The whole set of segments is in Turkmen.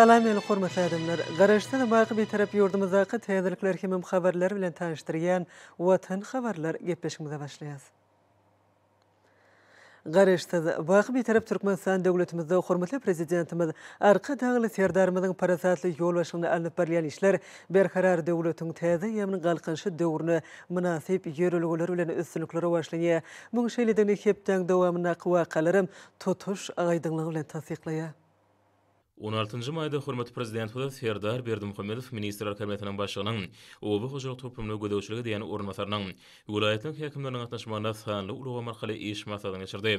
Salam el hormat adamlar. Garaşdan baqı bir tarap yurdumuzda qı tədirliklər kimi bilen bilan tanışdırğan vətən xəbərlər gəpəşimizə Garaşda baqı bir tarap Türkmenistan dövlətimizdə hörmətli prezidentimiz arqa dağlı serdarımızın parasatlı yol başlığını alıb bərlən işlər bir qərar dövlətin təzə yəmin qalqınşı dövrünü münasib yerlüklər ilə üstünlüklərə başlanıb. Bu şeylərdən hep tang davamına qova tutuş ağaydınlığı bilen təsdiqləyir. 16-njy maýda hormatly prezident we serdar Berdi Muhammedow ministrlar başlygynyň obu hyjyk toplumyny gödäwçiligi diýen ornamalaryň welaýetiniň häkimleriniň atnaşmasyna sanly uruga merhele iş maýsadyna geçirdi.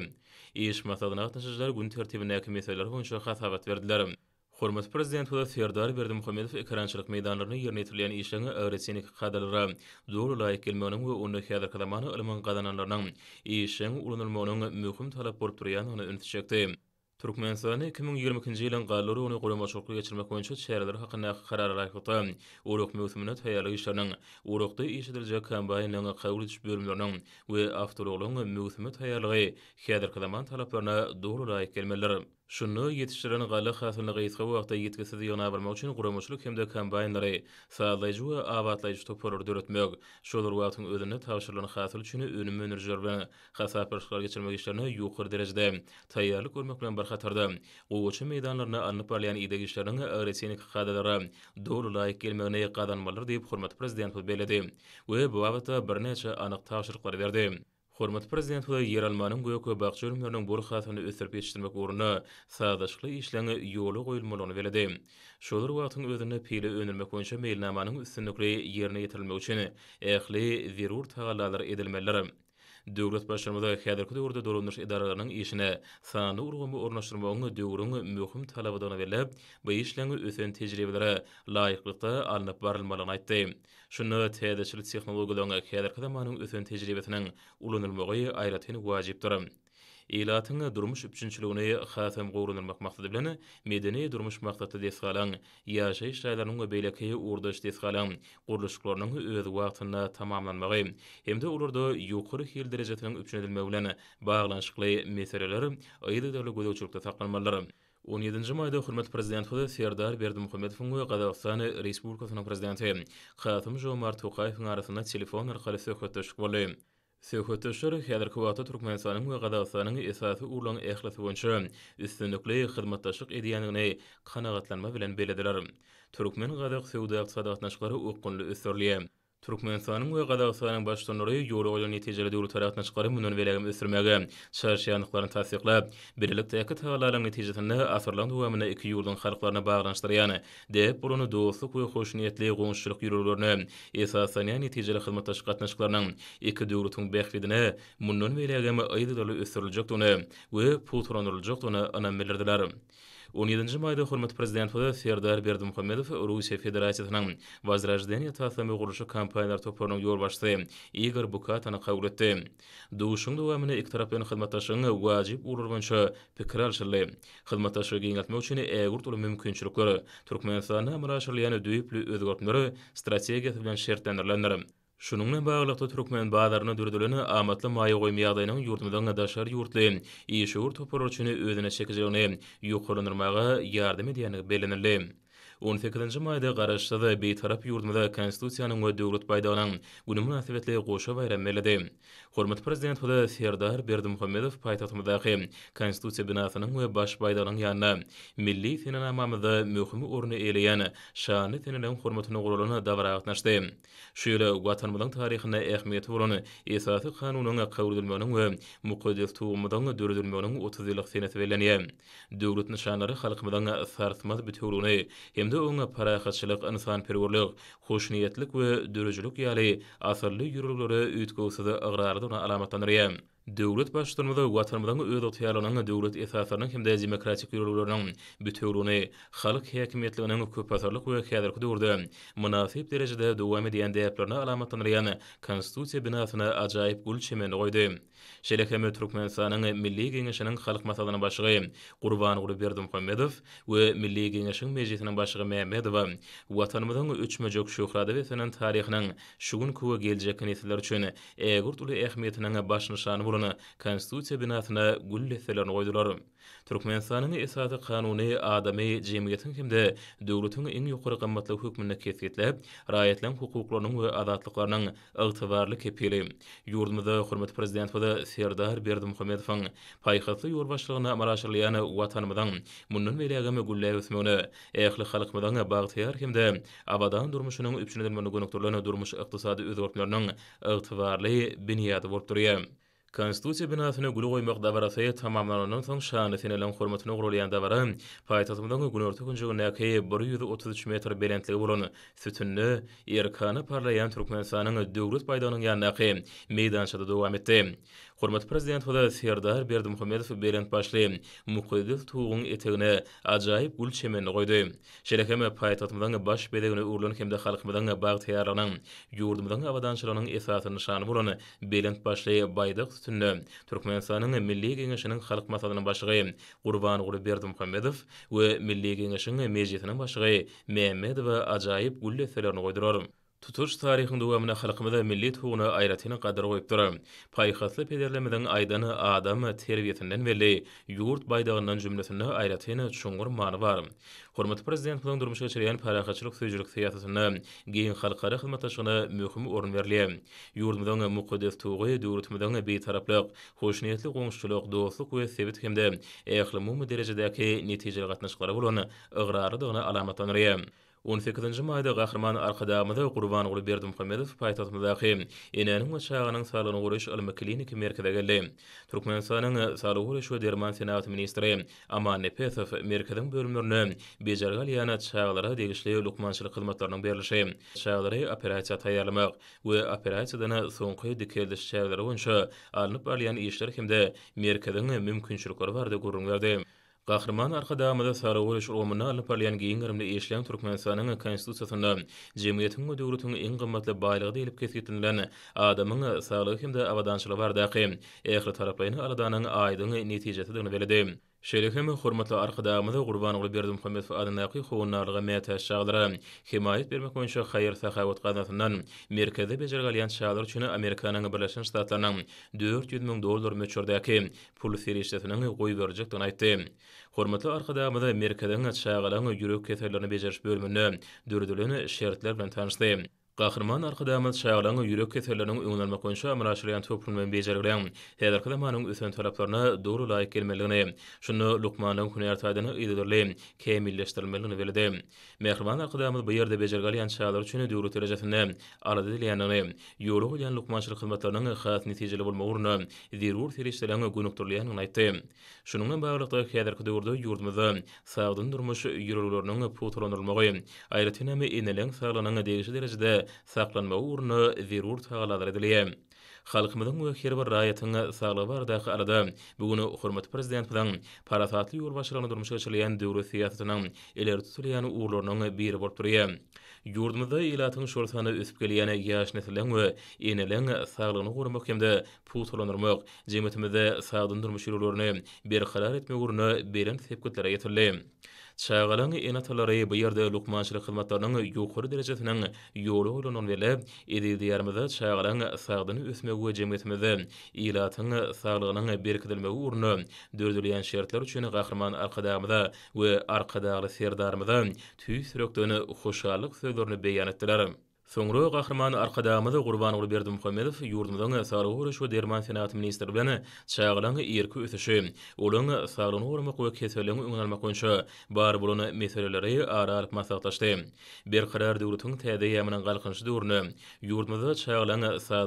Iş maýsadyna atnaşýan gün tertibine häkim meseleler boýunça hasabat berdiler. Hormatly prezident we serdar Berdi Muhammedow ekrançylyk meýdanlaryna ýerletilýän işleriň öwredisini gadalara dogry laýyk gelmegini we onuň häzir kädemanyň ölümini gadananlaryň işiň ulanylmagynyň möhüm talap bolup durýanyny Turkmenistan 2020 nji ýylyň galary ony goýma şokly geçirmek üçin şäherler hakynda karar alyp otam. Uruk möhümnet häýalyk işleriniň Urukda ýeşidiljek kombaynyň gaýry düş bölümleriniň we awtoroglaryň möhümnet häýalygy häzirki zaman talaplaryna dogry raýk gelmeleri Şunu yetişdirən qalı xəsinin qeydə qoyduğu vaxta yetkisiz yığına bilmək üçün quruluşlu kimdə kombaynları sağlayıcı və abadlayıcı toplar dörtmək. Şolar vaxtın özünü təşkilən xəsil üçün önəm enerjiyə və xəsarət şəkilə çıxmaq işlərinə yuxarı dərəcədə təyyarlıq görmək bir xətirdə. Qovuç meydanlarına anıp alyan idəgişlərinə ərəsini qədərlər dolu layiq gəlməyinə qadan mələr deyib hörmətli prezident bu bələdi. Və bu vaxta bir neçə anıq təşkilatlar verdi. Hormat prezident we ýer almanyň goýuk we bagçy örümleriniň bir hatyny ösdürip ýetirmek ugruny sadaşly işlenýän ýoly goýulmalyny beledi. Şolary wagtyň özüne pile önürmek boýunça meýilnamanyň üstünlikleri ýerine ýetirilmegi üçin ähli zerur taýdarlar edilmeleri Döwlet başçylarymyza häzir köp urda dolanyş edaralarynyň işine sanly urgumy ornaşdyrmagyny döwrüni möhüm talap edýän bilen bu işleňi ösen tejribelere laýyklykda alnyp barylmalygyny aýtdy. Şunda täzeçilik tehnologiýalaryna häzirki zamanyň ösen tejribesiniň ulanylmagy aýratyny wajyp durýar. eýlatyny durmuş üçinçiligini hasam gowrulmak maksady bilen medeni durmuş maksady desgalan ýaşaýyş şeýlerini we beýleki urduş desgalan gurluşlaryny öz wagtynda tamamlanmagy hemde ulurda ýokary hil derejetiniň üçin edilmegi bilen baglanşykly meseleler aýdy döwlet gözegçilikde saklanmalary 17-nji maýda hormat prezident Hoza Serdar Berdimuhammedow we Qazaqstan Respublikasynyň prezidenti Qasym Jomart Tokaýewiň arasynda telefon arkaly söhbetleşik bolýar. S74 Hederkwata Türkmen Salamyň gadyrly sapanyň esasynyň eňlisli weňşi, üstünlikli hyzmatdaşlyk ediyanini kanagatlanma bilen bildirdiler. Türkmen gadyrly söwda ykdysadyat näşterä oýgunly Turkmenistanyň we Gadagystanyň baş şäherleri ýöreg bilen netijeli döwlet taraýatyna çykaryp, munyň welägini ösürmäge çalyşýan ýanyklaryň täsirli birlik täkit halalaryň netijesinde Afganistan we iki ýurdun halklaryna baglanyşdyr, ýa-ni dep buruny dostluk we hoşnutly gowşuşçylyk ýörelerini esasany netijeli hyzmat täşkilatnaşyklarynyň iki döwletiniň bäxwidine munyň welägini aýdyrly ösürüljekdigini we pul toranyljekdigini anamelerdiler. 17-nji maýda hormatly prezident we ferdar Berdi Muhammedow Russiýa Federasiýasynyň wazrajdan ýetäsi bilen guruşy kampaniýalar toparynyň ýol başlygy Igor Bukatany kabul etdi. Duşuň we meni ekstrapen hyzmatdaşyny wajyp urulgança pikir alşyldy. Hyzmatdaşy giňetmek üçin eger dur mümkinçilikleri Türkmenistana müraşylyany düýpli özgörtmeleri strategiýa bilen şertlendirilendir. Şununla bağlıqda Türkmen bazarına dürdülünü amatlı mayı qoymayadayının yurtmadan adaşar yurtlı, iyi şuur toparuçunu özüne çekeceğini yukarınırmağa yardım ediyanı belinirli. 18-nji maýda garaşdyrylan beýtarap ýurdumda konstitusiýanyň we döwlet paýdanyň günü münasibetleri goşa bayram bolýardy. Hormatly prezident Huda Serdar Berdimuhammedow paýtahtymda hem konstitusiýa binasynyň we baş paýdanyň ýanyna milli synana möhüm ýerini eýleýän şany synanyň hormatyny gorulana dawra gatnaşdy. Şu ýyly watanmyň taryhyna ähmiýeti bolany esasy kanunyň gaýrdymyny we mukaddes tugmadan döwürdürmäniň 30 ýyllyk senetini bellenýär. Döwletni şanlary halkymyň sarsmaz hem Ende öňe paraýatçylyk, insan perwerlik, hoşniyetlik we döwrejlik ýaly asyrly ýurullary ýetgäsinde agrarda ona alamatlandyrýar. Döwlet başlygynyň we watanymyň döwlet esaslarynyň hem demokratik ýurullaryň bütünlüğini, halk häkimetliginiň köp pasarlyk we häderki döwürde munasyp derejede dowam edýän däplerini alamatlandyrýan konstitusiýa binasyna ajaýyp goýdy. Şelekeme Türkmenistan'ın Milli Geyneşinin Halk Masalına Başıqı Qurban Gürverdi Muhammedov ve Milli Geyneşin Mejitinin Başıqı Mehmedova, vatanımızın 3 mecuk şuqladı ve senin tarihinin şugun kuva gelecek nesiller üçün Eğurt Uli Ehmetinin başınışanı bulunu konstitusiya binatına gülle koydular. Turkmenistanyň esasy kanuny adamy jemgyýetiniň hemde döwletiniň iň ýokary gymmatly hukmuna kesgitlep, raýatlaryň hukuklarynyň we adatlyklarynyň ygtybarly kepili. Ýurdumda hormatly prezident we serdar Berdi Muhammedowyň paýhatly ýol başlygyna maraşlyany watanymyň munun welägäme gullary ösmegine, ähli halkymyň bagtyar hemde abadan durmuşynyň üçinçi dünýäniň gönüklerini durmuş ykdysady özgörtmelerini ygtybarly binýat bolup durýar. Konstitusiýa binasyny güli goýmak dawrasy tamamlananyň soň şahany senelen hormatyny gurulýan dawra paýtasyndan gün örtük ýygyny 133 metr belentligi bolan sütünni erkanyny parlayan türkmen sanyny döwlet paýdanyň ýanyndaky meýdançada dowam etdi. Hormat prezident Hoda Serdar Berdimuhammedow berent başly Muqaddis tuğun etegine ajaýyp gül çemen goýdy. Şelekeme paýtatmadan baş belegini urlan hemde halkmadan bag taýýarlanan ýurdumdan awadan şalanyň esasyny şany bolany belent başly baýdyk tutundy. Türkmenistanyň milli geňeşiniň halk masalynyň başygy Gurban Gurly Berdimuhammedow we milli geňeşiniň mejlisiniň başygy Mehmedow ajaýyp gul leselerini goýdyrar. Tutuş tarihin duwamyna halkymyza milli tuwuna aýratyny gadyr goýup durar. Paýhatly pederlemeden aýdany adamy terbiýetinden belli ýurt baýdagyndan jümlesinde aýratyny çuňgur many bar. Hormat prezident bilen durmuşa çyrýan paýhatçylyk sözçülük syýasatyny giň halkara hyzmatçylygyna möhüm orun berli. Ýurtmyzyň mukaddes tuwgy döwletmeden beýtaraplyk, hoşnýetli goňşçylyk, dostluk we sebit hemde ähli mumy derejedäki netijeler gatnaşyklary bolany ygrarydygyny alamatlandyrýar. 18-nji maýda gahrman arkadaşymyza Gurban Gulyberdim berdim Muhammedow paýtagymyza hem enäniň çaýanyň salyny goryş ilmi kliniki merkezine geldi. Türkmenistanyň salyny we derman senat ministri Aman Nepesow merkeziň bölümlerini bejargal ýana çaýalara degişli lukmançylyk hyzmatlarynyň berilişi, çaýalary operasiýa taýýarlamak we operasiýadan soňky dikeldi çaýalary bolsa alınıp alýan işler hemde merkeziň mümkinçilikleri bar diýip gurulýardy. Qahraman arka damada sara uresh uomuna ala parlayan giyin garamda eishlam turkman saanang a kainstu satan da jemiyatung a duurutung a ingamatla bailagda ilip kethitin lan adamang a sara uchimda avadanshila vardaqe eekhla tarapayna ala Şeýleki hormatly arkadaşymyza gurbany bolup berdim Muhammed Fadyl Naqi howunlaryga meýte şaglara himayat bermek üçin haýyr sahawat gatnaşyndan merkezde bejergelýän şaglar üçin Amerikanyň Birleşen Ştatlarynyň 400 ming dollar möçürdäki pul serişdäsini goýup berjekden aýtdy. Hormatly arkadaşymyza merkezden şaglaryň ýürek ketelerini bejeriş bölmünde dürdülüni şertler bilen tanıştyrdy. Gahrman arkadaşımız adamys şaharlaryny yurek kesellerini öňleme könsä manaşaryan töpün meň beýejärýämin. Heder kadamaňyň ösän töleplerniň dogru laiki gelmegine şunu lukmanaň güýär tädeni ýetirdim. Kä millestermäniň welide. Mehreman bu ýerde beýejgaliýän çyşalry üçin dogru derejede arad edilen. Yurek bilen lukmançylyk hyzmatlaryna gowy netije bolmagy üçin zerur çäreleriň ählisini ýetirdim. Şunuň bilen bagly taýy ýaderde durdy ýurdumyzy. Saýdyny durmuşy yurekleriňiň güýüniň möhüm. Aýratynamy ineleng sahlanaňa derejede saqlanma urnu zirur tagalar edilie. Xalqmadan uya kheri bar raiyatana saalga bar daq alada, bugunu prezident padan, parasatli uur basharana durmashaga chaliyan duru siyasatana, iler tutuliyan uurlornan bir bort turiya. Yurdmada ilatana shortana üspkeliyana yaas nesilin ua, ina lian saalga nogur mokkemda, pultolon urmok, jimitimada bir khalar Çağalany enatlary bu ýerde lukmançylyk hyzmatlarynyň ýokary derejesinden ýolu bilen onwelep edildi ýarmyda çağalany sagdyny ösmek we jemgyýetmede ilatyň saglygynyň berkidilmegi urny dördülýän şertler üçin gahrman arkadaýda we arkadaýda serdarmyda tüýs rökdöni sözlerini beýan Sonra gahrmanı arkadamızı gurban olu berdi Muhammedov yurdundan sarı we derman senat ministeri beni çağılan ierki ütüşü. Olan sarı uğramı kuyak Bar Bir karar durutun tədi yamanan qalqınşı durunu. Yurdundan sarı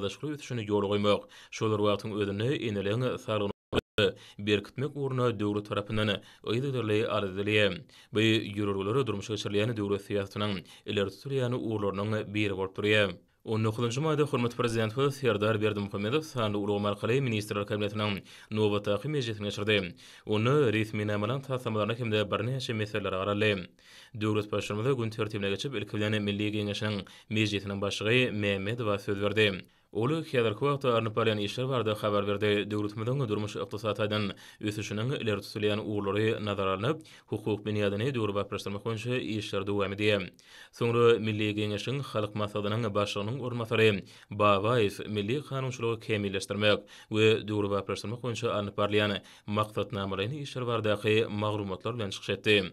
uğramı kuyak keselini ınanma konşu. Bar bulan berkitmek uğruna döwre tarapyndan öýdürlüli arzdylyy. Bu ýürürlere durmuşa geçirilýän döwre siýasatynyň iler tutulýany uğurlarynyň biri bolup durýar. 19-njy maýda hormat prezident Hoz Serdar Berdimuhammedow sanly ulug markaly ministrler kabinetiniň nowy taýyn mejlisine çyrdy. Onu resmi namalan taýsamalaryna kimde bir näçe meseleler garaly. Döwlet başçymyzy gün tertibine geçip ilk bilen milli geňeşiniň mejlisiniň başlygy Mehmet Wasöz berdi. Olu, Kiyadar Kuwaqta Arnipaliyan işler varda xabar verdi dörutmidin durmuş iqtisataydan üsüşünün ilir tüsüliyan uğurları nazaralnip, hukuk biniyadini dörba prastirma konjü işler duwa midiye. Sonru Milli Gengishin xalq masadının başlanın urmasari, ba Milli Khanunçulu kemiyleştirmek ve dörba prastirma konjü Arnipaliyan maqtatnamalini işler varda xe maqtatnamalini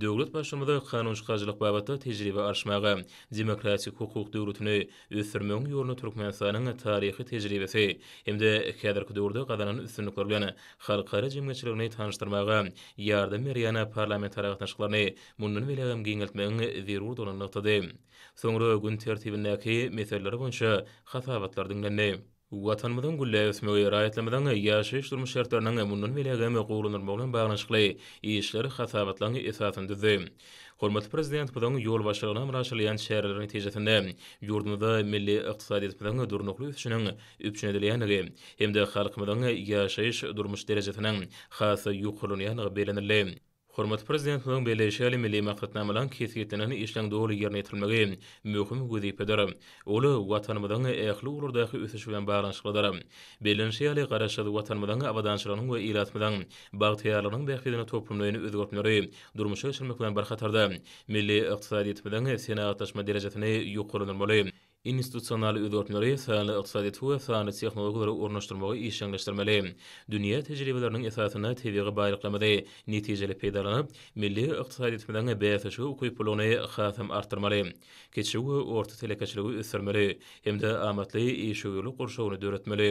döwlet başlygynda kanunçylyk babatda tejribe arşmagy, demokratik hukuk döwletini ösdürmegi ýoluna türkmen taryhy tejribesi hem de käderki döwürde gadanyň üstünlik görýäni halkara jemgyýetçiligini tanıştırmagy ýardym berýäni parlament taraýhatnaşyklaryny mundan bilegem giňeltmegi zerurat bolan nokta diýim. Soňra gün tertibindäki meselelere goňşa hasabatlar Watanmadan gullay ösme we raýatlamadan ýaşaýyş şertler durmuş şertlerini hem onuň welegem goýulanyr bolan baglanyşykly işleri hasabatlaryny esasandyrdy. Hormatly prezident bu dünýä ýol başlygyna maraşylyan şäherleriň netijesinde ýurdumda milli ykdysadyýet bilen durnuklu üçin üçin edilýän hem-de halkymyň ýaşaýyş durmuş derejesiniň hasa ýokulyny ýa hormat prezident wekilbaş Ali Milli Maqsadnamadan kesisgeteneni işläng dowlyr yernetilmegi mümkin güdipdir. Oňa watanmadany ähli ulurda ösüş bilen baglanışlar bar. Milli iqtisadi qaraşady watanmadanga awdançlanýan we ýeratmäden bagtýarlygynyň beýikdirin topumdäki özgertmeler durmuşyň üstünlik bilen bir hatarda milli iqtisadi täzedenleşme derejesine ýetirip gelmeli. institutsionali ödörtnleri sahany iqtisadiýet we sahany tehnologiýalary ornaşdyrmagy işleňleşdirmeli. Dünýä tejribeleriniň esasyna täzeýe baýlyklamady, netijeli peýdalanyp milli iqtisadiýet bilen beýleşik we köp bolany hatam artyrmaly. Keçi we orta telekäçiligi ösürmeli, hemde amatly işgörlük gurşawyny döretmeli.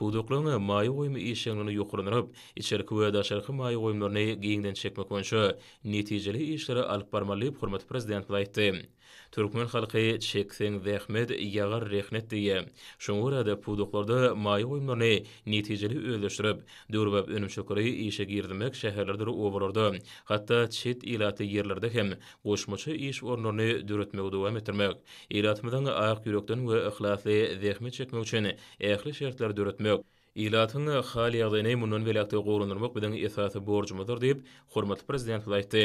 Bu dokulany maýy goýmy işleňleri ýokurynyp, içerki we daşarky maýy goýmlaryny giňden çekmek üçin netijeli işleri alyp barmaly, hormatly prezident bilen Türkmen halkı çeksen zähmet yağar rehnet diye. Şoňra da puduklarda maýy goýmalaryny netijeli öýleşdirip, durup önüm şokary işe girdimek şäherlerde owrulardy. Hatta çet ilaty yerlerde hem goşmaça iş ornuny dürütmek dowam etmek. Ilatmadan aýak ýürekden we ihlasly zähmet çekmek üçin ähli şertler dürütmek. ilatyny hali ýagdaýyna munun welaýaty gowrunmak bilen esasy borçumdyr diýip hormatly prezident ulaýtdy.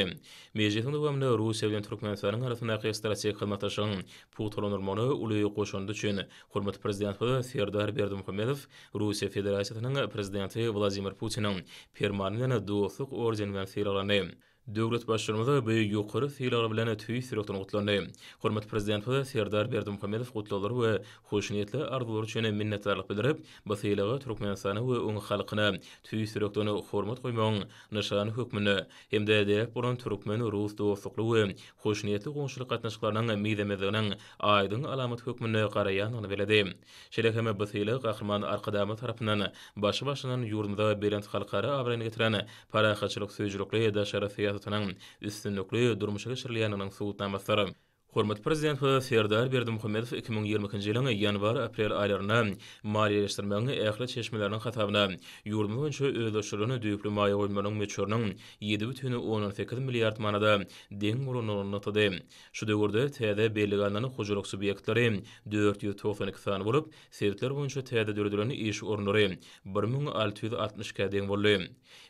Mejlisiň döwamyny Russiýa bilen Türkmenistanyň arasyndaky strategik hymmatlaşygyň putulanyrmagyny ulaýy goşundy üçin hormatly prezident we Serdar Berdimuhammedow Russiýa Federasiýasynyň prezidenti Vladimir Putiniň permanentne dostluk orden bilen Döwlet başçylygymyza beýle ýokary filler bilen töýüş sürekden gutlandy. Hormat prezident Hoza Serdar Berdimuhammedow gutlandy we hoş niýetli üçin minnetdarlyk bildirip, bu filler türkmen sanany we öňe halkyny töýüş sürekden hormat goýmagyň nişany hökmüni hem de diýip bolan türkmen rus dostlugy we hoş niýetli goňşylyk gatnaşyklarynyň aýdyň alamat hökmüni garaýanyny bilýärdi. Şeýle hem bu filler gahrman arkadamy tarapyndan başy-başynyň ýurdunda halkara ýa-da tanan üsün durmuşa ýüri durmuş Hormat prezident Hüseyin Ferdar Muhammedow 2020-nji ýylyň ýanwar-aprel aýlaryna maliýeleşdirmegi ähli çeşmelerini hatabyna ýurdun bolşu öýdüşlerini döýüpli maýa goýmanyň meçhurynyň 7.18 milliard manada deň gurunyny notady. Şu döwürde täze belligalanyň hujuruk subýektleri 492 sany bolup, sebepler boýunça täze döredilen iş ornary 1660 ka deň boldy.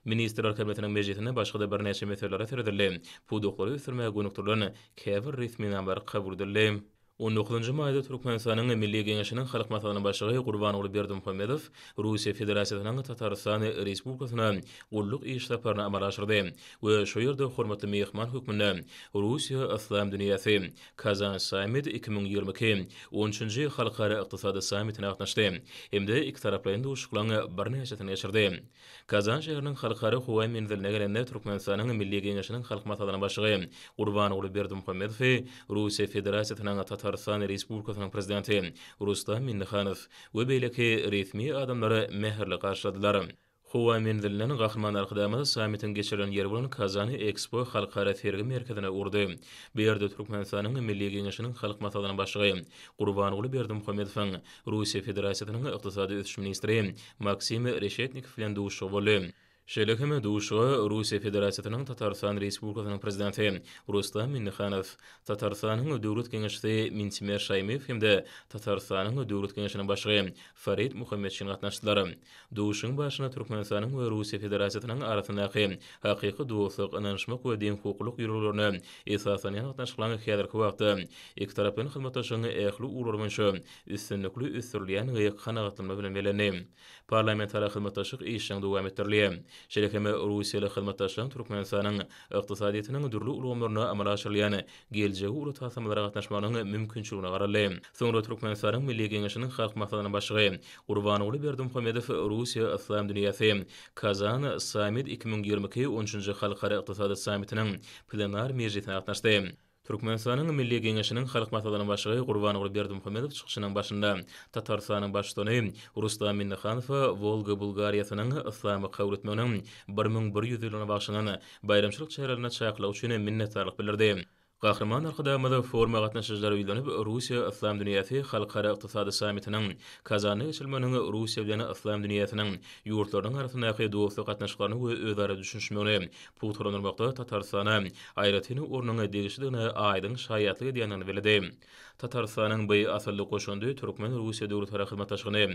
Ministrler kabinetiniň meşgitine başga da bir näçe meselelere terdildi. Bu döwürde sürmäge gönükdirilen käbir برق خبر دلیم 19-njy maýda Türkmenistanyň Milli Geňeşiniň halk maslahatynyň başlygy Gurban Uly Berdim Muhammedow Russiýa Federasiýasynyň Tatarstan Respublikasyna gollyk iş taparyny amala aşyrdy. We şu ýerde hormatly mehman hökmünde Russiýa Islam Dünýäsi Kazan Samit 2022 10-njy halkara ykdysady samitine gatnaşdy. Emde iki taraply endişelere barnaýyş etmäge ýaşyrdy. Kazan şäheriniň halkara howa menzilinde gelen Türkmenistanyň Milli Geňeşiniň halk maslahatynyň başlygy Gurban Uly Berdim Muhammedow Russiýa Federasiýasynyň Tatarstan Respublikasynyň prezidenti Rustam Minnikhanow we beýleki resmi adamlary meherli garşyladylar. Howa Mendelnen gahrman arkadaşlarymy summitin geçirilen yer bolan Kazany Expo halkara fergi merkezine urdy. Bu ýerde Türkmenistanyň milli geňeşiniň halk masalanyň başlygy Gurban Uly Berdim Hamedowyň Russiýa Federasiýasynyň ykdysady ösüş ministri Maksim Reşetnik bilen Şelekem duşa Русия Federasiýasynyň татарстан Respublikasynyň prezidenti Rustam Minnixanow Tatarstanyň döwlet kengeşinde Mintimer Şaýmew hem-de Tatarstanyň Фарид Мухаммедшин başgy Farid башына gatnaşdylar. Duşyň Русия Türkmenistanyň we Rusiya Federasiýasynyň arasyndaky hakyky dostluk, parlamentara xizmetdaşyk işçiň dowam etdirilýär. Şeýlekeme Russiýa bilen xizmetdaşlygyň Türkmenistanyň ykdysadyýetiniň durly ulgamlaryna amal aşyrylýan geljegi uly taýdanlara gatnaşmanyň mümkinçiligine garaly. Soňra Türkmenistanyň Milli Gengişiniň halk maslahatyna başlygy Gurbany uly Russiýa Islam Dünýäsi Kazan Samit 2022-nji halkara ykdysady samitiniň plenar mejlisine gatnaşdy. Türkmenistanyň Milli Geňeşiniň halk maslahatynyň başygy Gurban Gurberdi Muhammedow çykyşynyň başynda Tatarstanyň başdany Rustam Minnikhanow Volga Bulgariýasynyň Islamy kabul etmegini 1100 ýylyna başlanan bayramçylyk çäherlerine çaýaklaw üçin minnetdarlyk bildirdi. Qahraman arkada mada forma gatna shajlar uylanib Rusya aslam duniyati khalqara iqtisada samitinan kazani chilmanin Rusya vdana aslam duniyatinan yurtlarna arxana qi dooslu gatna shqarna özara ozara dushin shmioni Pultoro nirmaqda Tatarsana ayratini urnana digishidina aaydan shayyatli diyanan vildi Tatarsana bai asalli qoishundu turkman Rusya dooru tara khidmatashgani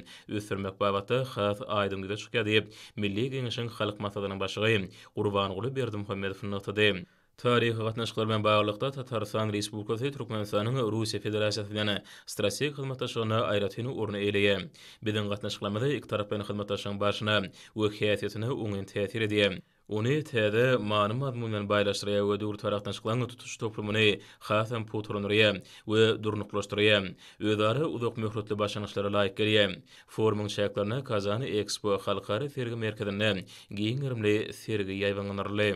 Ustir mekbaabata khas aaydan gida chukyadib Milli gengishin khalqmatadana bashigay Qurban gulib berdi Muhammed Fnatadib Tarihi gatnaşıklar men bağlılıkda Tatarstan Respublikasy Türkmenistanyň Russiýa Federasiýasy bilen strateji hyzmatdaşlygyna aýratyny urna eýleýe. Bizim gatnaşyklarymyzda iki taraply bilen hyzmatdaşlygyň başyna wekiýetini uňyň täsiri diýen. Ony täze maany mazmun bilen baýlaşdyrýa we dur taraftan şklanyň tutuş toplumyny hasam putrunurýa we durnuklaşdyrýa. Öýdary uzak möhretli başlanyşlara laýyk gelýä. Forumyň şäklerini Kazany Expo halkara fergi merkezinden giňirimli sergi ýaýlanýarly.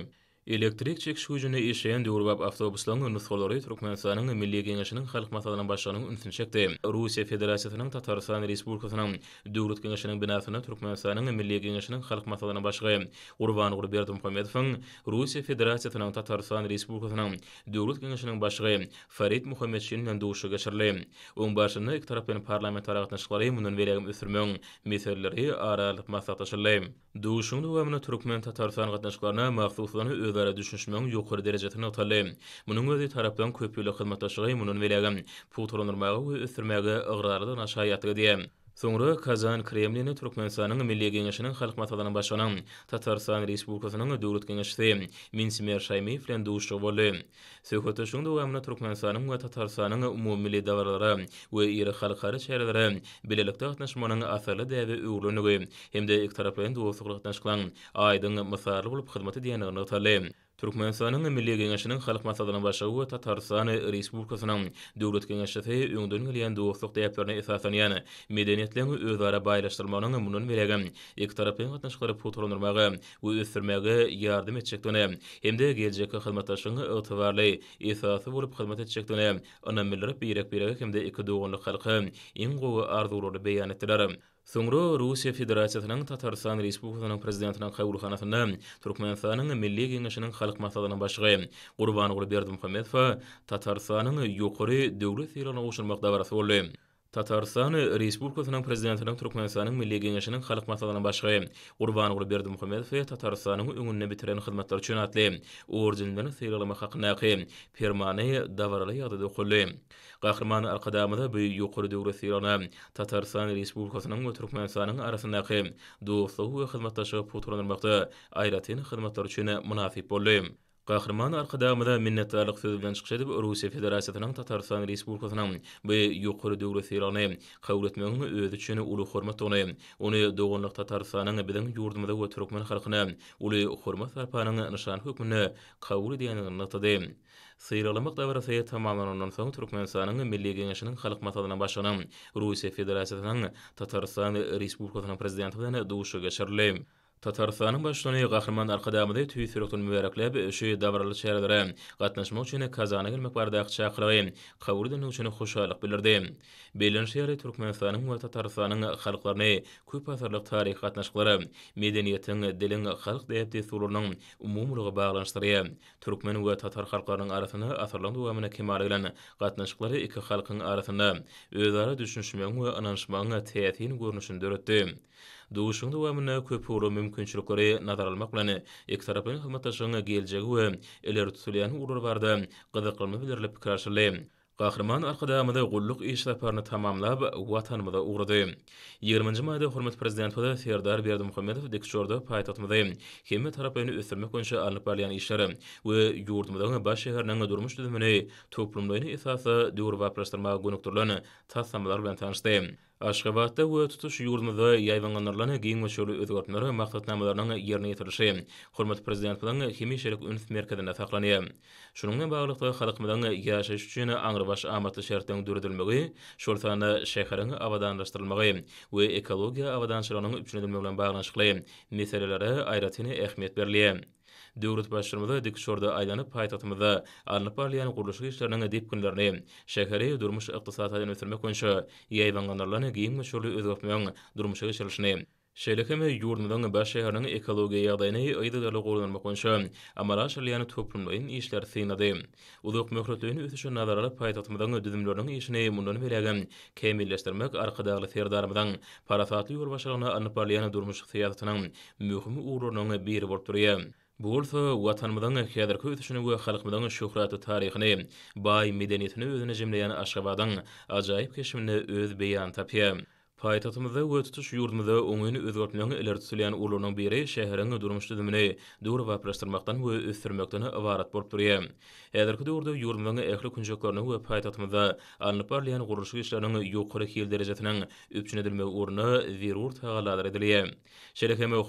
Elektrik çekşuýjuny işleýän döwürbap awtobuslaryň nusgalary Türkmenistanyň Milli Geňeşiniň halk maslahatynyň başlanyň ünsini çekdi. Russiýa Federasiýasynyň Tatarstan Respublikasynyň döwlet geňeşiniň binasyna Türkmenistanyň Milli Geňeşiniň halk maslahatynyň başgy Urwan Gurberdi Muhammedowyň Russiýa Federasiýasynyň Tatarstan Respublikasynyň döwlet geňeşiniň başgy Farid Muhammedşin bilen döwüşe geçirildi. Oň başyny iki tarapyň parlament taraplaryň şykary munun berýän ösürmeň meselleri aralyk maslahatlaşyldy. Döwüşiň döwamyny Türkmen Tatarstan gatnaşyklaryna maksusly bara düşünüşmön ýokary derejede otalay. Munun özü tarapdan köpüli xidmatdaşyga munun beläge pul turunurmagy we ösürmegi ögrarlardan aşaýatdy diýem. Sonra Kazan Kremlini Turkmenistan'ın Milli Genişinin Halk Matalanı Başkanı Tatarsan Respublikasının Dürüt Genişisi Min Simer Şaymi Filan Duşu Volu. Sökültü şun da umu milli davarları ve iri xalqları çayrıları bililikta atnashmanın atarlı dəvi uğurlunu hem de ik tarafı ndi ndi ndi ndi ndi ndi Türkmenistanyň Milli Geňeşiniň halk maslahatynyň başlygy we Tatarstan Respublikasynyň döwlet geňeşiýeti öňden gelýän dostluk täplerini esasan ýany medeniýetleri özara baýlaşdyrmagyň munun berege iki tarapyň gatnaşyklary potrolnurmagy we ösürmegi ýardym etjek döne hemde geljek hyzmatdaşlygyň ygtybarly esasy bolup hyzmat etjek döne ana milleri birek birek hemde iki dogonly halky iň gowy arzulary beýan etdiler Sonra Russiya Federasiýasynyň Tatarstan Respublikasynyň prezidentine Gaýulxanatyna Türkmenistanyň Milli Giňeşiniň halk maslahatyna başlygy Gurbanowly Berdimuhammedow Tatarstanyň ýokary döwlet ýerine goşulmak dawrasy boldy. Tatarstan Respublikasynyň prezidentiniň Türkmenistanyň Milli Geňeşiniň halk maslahatynyň başgy Gurban Gurberdi Muhammedow Tatarstanyň öňünde bitiren hyzmatlar üçin atly ordenden seýrelme hakynaky permany dawraly ýagdady ukuly. Gahrman arkadamyda bu ýokary döwre seýrelme Tatarstan Respublikasynyň we Türkmenistanyň arasyndaky dostlugy we hyzmatdaşlygy putranmakda aýratyn hyzmatlar üçin munasip bolýar. Qahraman arqadamda minnetdarlyk sözüden çykyş edip Russiýa Federasiýasynyň Tatarstan Respublikasynyň hem bu ýokary döwlet serýalyny kabul etmegini özüçeni uly hormat ony ony dogonlyk Tatarstanyň bilen ýurdumda we halkyna uly hormat sarpanyň nişan nişany hökmüne kabul edýänini natdy. Seýralamak täwirasy tamamlanan ondan soň Türkmenistanyň Milli Gynaşynyň halk matadyna başlanan Russiýa Federasiýasynyň Tatarstan Respublikasynyň prezidenti bilen Tatarstanın başlanı qahrman arqadamıdı tüy sürüqtun müvərəklə bi öşü davarlı çəyərlərə qatnaşma uçini qazana gülmək bar daq çəqirəy, qavurdu xoşalıq bilirdi. Belin şəyəri Türkmenistanın və Tatarstanın xalqlarını kuy pasarlıq tarih qatnaşqları, dilin xalq dəyəbdi sulurunun umumluq bağlanışları, Türkmen və Tatar xalqlarının arasını atarlan duvamına kemari gələn qatnaşqları iki xalqın arasını, özara düşünüşmə, anana, anana, anana, anana, anana, duşun dowamyna köp uru mümkinçilikleri nazar almak bilen iki tarapyň hyzmatdaşlygyna geljegi we eler tutulýan urur barda gyzykly bilirlip pikirleşdirildi. Gahrman arkada gulluk iş tamamlab vatan amada uğradı. 20. maada hormat prezident vada Ferdar Berdi Muhammedov dekçorda payet atmada. Kemi tarapayını ötürme konşa alınıp arlayan işleri ve yurt baş şehir nana durmuş dövmini toplumdayını Aşgabatda we tutuş ýurdunda ýaýwananlaryň giň meşhur özgörtmeleri maqsatnamalaryň ýerine ýetirilýär. Hormatly prezident bilen Hemişelik Ünüt merkezinde taýlanýar. Şunuň bilen bagly halkymyň ýaşaýyş üçin aňry baş amatly şertleriň döredilmegi, şol sanda şäheriň awadanlaşdyrylmagy we ekologiýa awadanlaşdyrylmagy üçin edilmeli bolan baglanyşyklary meselelere aýratyny ähmiýet berilýär. döwlet başçymyza dik şorda aýlanyp paýtagtymyza alnyp barlyan guruluş işleriniň edip günlerini şäheri durmuş ykdysadyny ötürmek bolsa ýaýwanganlaryny giň şurly özgörtmeň durmuşa geçirilşini Şeýlekeme ýurdundan baş şäheriniň ekologiýa ýagdaýyny öýdüp alyp gurulan bolsa, amala şäherlerini toplumlaryň işleri synady. Uzak möhretlerini ötüşe nazar alyp paýtagtmadan düzümlerini işini mundan beräge kemilleşdirmek arkadaşlar ferdarmadan parasatly ýol başlygyny anyp barlyan durmuş syýadatynyň möhüm ugrunyň biri bolup durýar. Bolsa watanmadan ähkäder köýtüşini we halkmadan şöhrat we taryhyny, baý medeniýetini özüne jemleýän aşgabadan ajaýyp keşimini öz beýan tapýar. Paytatymyzda öwütüş ýurdumyzda öňüni özgertmäge iler sülän ulunyň biri şäheriniň durmuşdy demine dur we prestermäktan we ösdürmäktan awarat bolup durýar. Häzirki döwürde ýurdumyň ähli künjeklerini we paytatymyzda anly parlyany guruşy işlerini ýokary hil derejesinden öpçüne dilme ornu zerurt hagalar edilýär.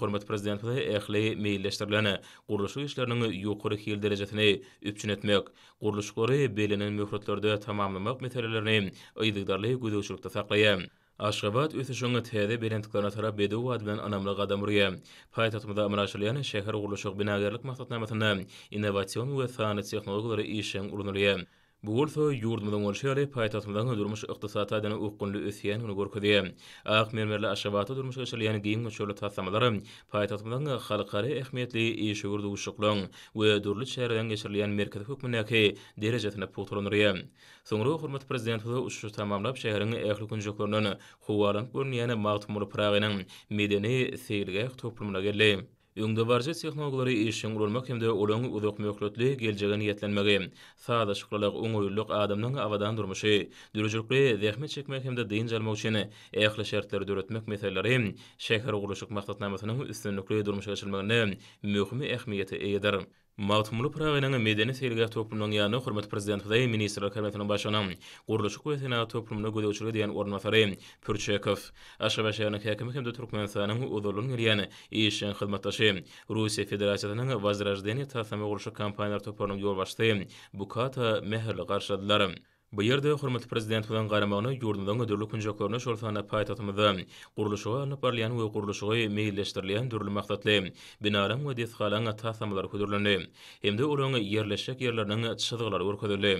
hormat prezidenti ähli meýilleşdirilen guruşy işlerini ýokary hil derejesine öpçüne etmek, guruşgory belenen möhürlerde tamamlamak meselelerini öýdügdarly gözegçilikde saklaýar. Aşgabat üçe şonga täze berentiklerine tarap bedew wad bilen anamlyk adam urýa. Paýtatmada amalaşylýan şäher guruluşyk binagarlyk maksatnamasyna innowasiýa we sanat tehnologiýalary işiň urunýar. Bu bolsa ýurdumyzyň şeýle paýtagymyzyň durmuş ykdysata däne ukunly ösýän ýany görkezdi. Aýk mermerli aşabaty durmuş ösýän ýany giň möçürli taýsamalary paýtagymyzyň halkary ähmiýetli ýeşi gurdugy şuklan we durly şäherden geçirilýän merkezi hökmünäki derejesine puturlanyr. Soňra hormat prezident bu uşu tamamlap şäheriň ählikün joklaryny howalan görnüýän maglumly praýanyň medeni seýilge toplumyna gelýär. Öňde barja tehnologiýalary işiň urulmak hemde olan uzak möhletli geljegi niýetlenmegi, sada şukrlyk öňüýlük adamlaryň awadan durmuşy, dürüjlikli zähme çekmek hemde diýen jalmak üçin ähli şertleri döretmek meselelери şäher gurulşyk maksatnamasynyň üstünlikli durmuşa geçilmegine möhüm ähmiýeti eýedir. Maqtumulu Prağaynağa Medeni Seyilgah Toplumluğun ýany Xurmat Prezident Fıdayı Ministeri Kabinetinin başına Qurluşu Kuvvetinağa Toplumluğun gudu uçulu diyan ornafari Pürçekov. Aşkabashayana kakimik hem de Turkmen sahanın uudurluğun iliyan iyişen xidmatdaşı. Rusya Federasyatının vazirajdeni tahtami qurluşu kampanyalar toplumluğun yol başlayı bukata meherli qarşadlar. Bu ýerde hormatly prezident bilen garamagyny ýurdundan öderli künjeklerini şolfana paýtatmady. Gurulyşy we ýa-ni parlamenti we gurulyşyny meýilleşdirilýän döwlet maksatly binaram we diýsgalanyň ataslamalary köderlendi. Hemde ulany ýerleşik ýerleriniň çyzgylary örkezildi.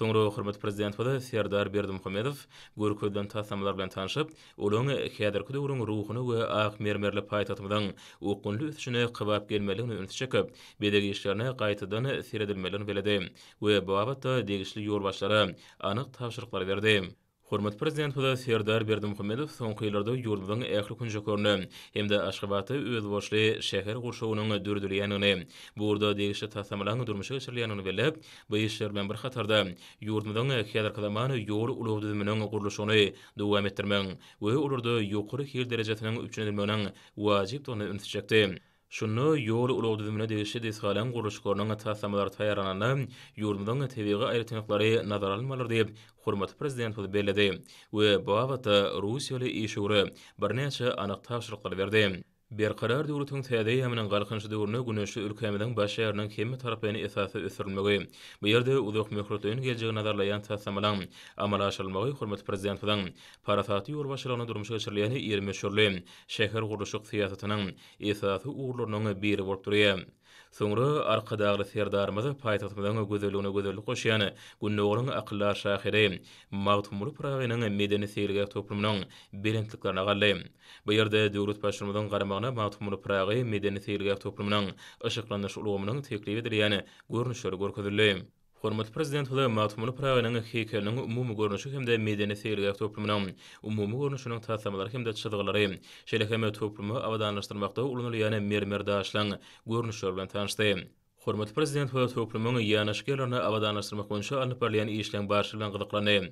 Soňra hormat prezident bolan Serdar Berdimuhammedow Gürkürden taýsamalar bilen tanışyp, olyň häzirki döwrüň ruhuny we aýk mermerli paýtatmadan okunly üçin kybap gelmeligini öňe çekip, bedegi işlerini gaýtadan seredilmeligini beledi we bu wagtda degişli ýol başlary anyk taýşyrklar berdi. Hormat prezident Hüda Serdar Berdimuhammedov soňky ýyllarda ýurdudan ähli künje görnü, Emde Aşgabatda öz boşly şäher gurşawynyň dürdürýänini, bu urda degişli tasamalaryň durmuşa geçirilýänini bilip, bu işler bilen bir hatarda ýurdudan ähli kalamany ýol ulug düzmüniň dowam etdirmek we ulurda ýokary hil derejesiniň üçin edilmeginiň wajyp dogany üntüçekdi. Şunu yol ulog düzümüne degişi desgalan guruşkorunun atasamalar tayaranana yurmudan tebiqi ayrıtınıqları nazar almalar deyip Hürmet Prezident bu belledi. Ve bu avata Rusiyalı işuri bir neçe anıq taşırıqlar verdi. Bir qarar döwletiniň täze ýa-mynyň galkynçy döwrüne günäşli ülkämiň baş ýarynyň kemi tarapyny esasy ösürmegi. Bu ýerde uzak möhlet öňe geljegi nazarlanýan täsirlemeler amala aşyrmagy hormat prezidentiniň parafaty ýol başlanyşyna durmuş geçirilýän ýerme şurly şäher guruşyk syýasatynyň esasy uğurlaryny bir wurtdurýar. Sonra arkadağlı serdarımızı paytaktan gözelüğüne gözelüğü koşuyanı. Gönü oğlan akıllar şahiri. Mağdumulu prağının medeni seyirge toplumunun bilinçliklerine gallı. Bu yerde devlet başlamadan karmağına mağdumulu prağı medeni seyirge toplumunun ışıklanış uluğumunun tekliği edilir. Yani görünüşleri Hormat prezident hulay matumulu prawanyň hekerleriniň umumy görnüşi hemde de medeni seýrde toplumyň umumy görnüşiniň täsirlemeleri hem de çyrdygylary. Şeýle hem toplumy awadanlaşdyrmakda ulunly ýa-ne mermerdaşlaryň görnüşleri bilen tanyşdy. Hormat Prezident we hökümet organlaryna awadan aýtdyrmak üçin şol parlamenti işlen barşylygyndan galyklanym.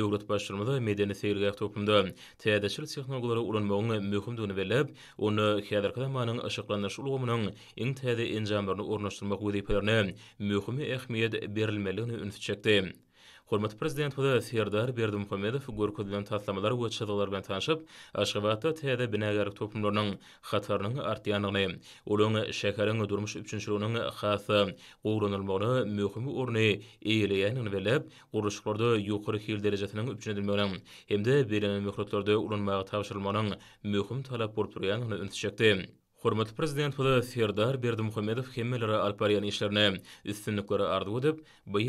Döwlet paýşyrmada medeni seýilgär topumda, täze tehnologiýalary uranmagy möhüm düýni bellenip, onu häzirki wagtda ýaňlanýan işläpderi ulgamynyň iň täze enjamlaryny gurnastyrmak üçin peýdärnä, möhüm ähmiýet berilmelidigini çekti. Hormat prezident Hudaýa Serdar Berdimuhammedow gorku bilen taýdanlar we çadalar bilen tanışyp, aşgabatda täze binägarlyk toplumlarynyň hatarynyň artýanyny, ulany şäkäriň durmuş üçinçiligini hasy, gowrunylmagyny möhüm urny eýleýän we lep guruşlarda ýokary hil derejesiniň üçin hem hemde berilen möhürlerde ulanmagy täwirlenmäniň möhüm talap bolup durýanyny öntüşekdi. Hormatly prezident Hudaýa Serdar Berdimuhammedow hemmelere alparyany işlerini üstünlikleri ardy edip, bu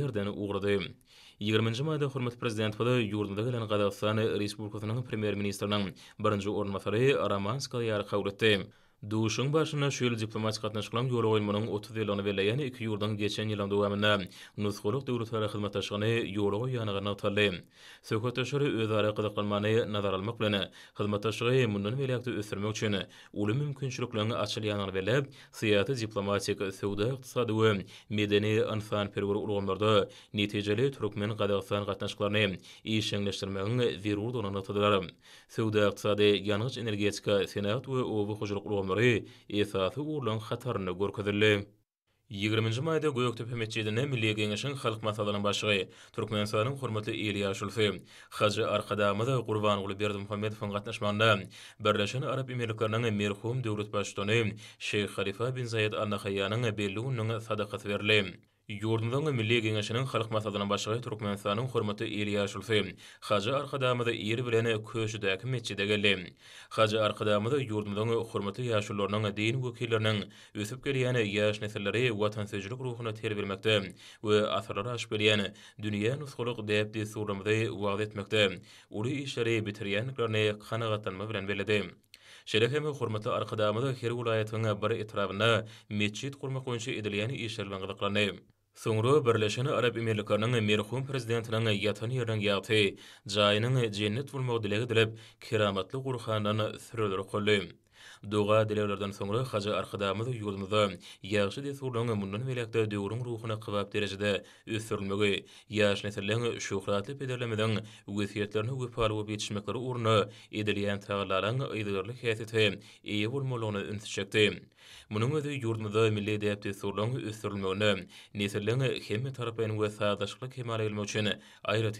20-nji maýda hormatly prezident bolan ýurdunda gelen Gadawstan Respublikasynyň primer ministrynyň birinji ornamasary Ramanskaly ýa-da Duşun başına şöyl diplomatik qatnaşıqlarım yoruq oylmanın 30 yılını verleyen iki yurdan geçen yılan duğamına nusqoluq duğrutara xidmat aşıqını yoruq oylmanı qatnaşıqını yoruq oylmanı nazar almak oylmanı qatnaşıqını mundan oylmanı qatnaşıqını yoruq ulu qatnaşıqını yoruq oylmanı qatnaşıqını yoruq oylmanı qatnaşıqını yoruq oylmanı qatnaşıqını yoruq oylmanı qatnaşıqını yoruq oylmanı qatnaşıqını yoruq oylmanı qatnaşıqını yoruq ýygyry esasy ulun hatarny 20-nji maýda Milli Geňeşiň halk maslahatynyň başlygy Türkmenistanyň hormatly Eýli Ýaşulfy Haji Arkada Gurban Uly Berdi Muhammedow gatnaşmagynda Birleşen Arab Emirliklerini merhum döwlet başçysy Şeýh Halifa bin Zayed nahyanyň belli Yurdundan milli gengashinin xalq masadana başqa turkmen sanun xurmatı ili yaşulfi. Xaja arqadamada iri bilene köşüdak meçci dəgəli. Xaja arqadamada yurdundan xurmatı yaşullarının deyin vukilirinin üsüb gəliyəni yaş nesilləri vatan sejilik ruhuna terbirmekdə və asarlar aşb gəliyəni dünyə nusqoluq dəyib dəyib dəyib dəyib dəyib dəyib dəyib dəyib dəyib dəyib dəyib dəyib dəyib dəyib dəyib dəyib dəyib dəyib bari itirabına meçit kurma koyunca edilyen işlerle gıdıklanayım. Sonra Birleşen Arab Emirliklerinin merhum prezidentinin yatan yerine yaptı. Cahinin cennet bulmağı dilek edilip, kiramatlı kurhanlarına sürülür kollu. Doğa dilevlerden sonra Hacı Arkadamız yolumuzu, yaşı desurluğun münün melekte doğrun ruhuna kıvap derecede üstürülmüge, yaş nesillerin şükratlı pederlemeden vesiyetlerini vüpalı vüpalı vüpalı vüpalı vüpalı vüpalı vüpalı Munun özü yurdumuzda milli edebiyatı surlan üstürülmeğine, neserlerine hem tarafı we ve sağdaşlık hem alayılma için ayrı